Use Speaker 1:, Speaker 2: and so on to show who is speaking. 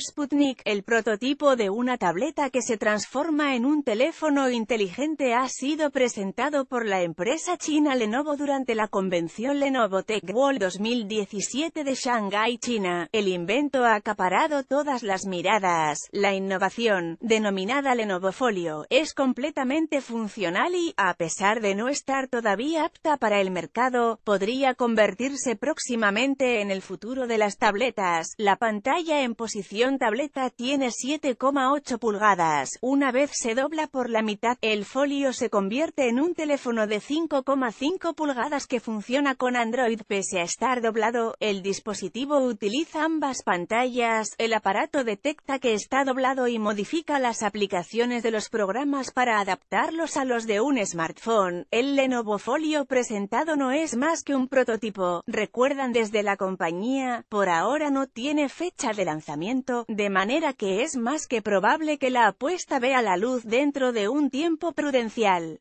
Speaker 1: Sputnik, el prototipo de una tableta que se transforma en un teléfono inteligente ha sido presentado por la empresa china Lenovo durante la convención Lenovo Tech World 2017 de Shanghai, China. El invento ha acaparado todas las miradas. La innovación, denominada Lenovo Folio, es completamente funcional y, a pesar de no estar todavía apta para el mercado, podría convertirse próximamente en el futuro de las tabletas. La pantalla en posición tableta tiene 7,8 pulgadas, una vez se dobla por la mitad, el folio se convierte en un teléfono de 5,5 pulgadas que funciona con Android pese a estar doblado, el dispositivo utiliza ambas pantallas, el aparato detecta que está doblado y modifica las aplicaciones de los programas para adaptarlos a los de un smartphone, el Lenovo Folio presentado no es más que un prototipo, recuerdan desde la compañía, por ahora no tiene fecha de lanzamiento, de manera que es más que probable que la apuesta vea la luz dentro de un tiempo prudencial.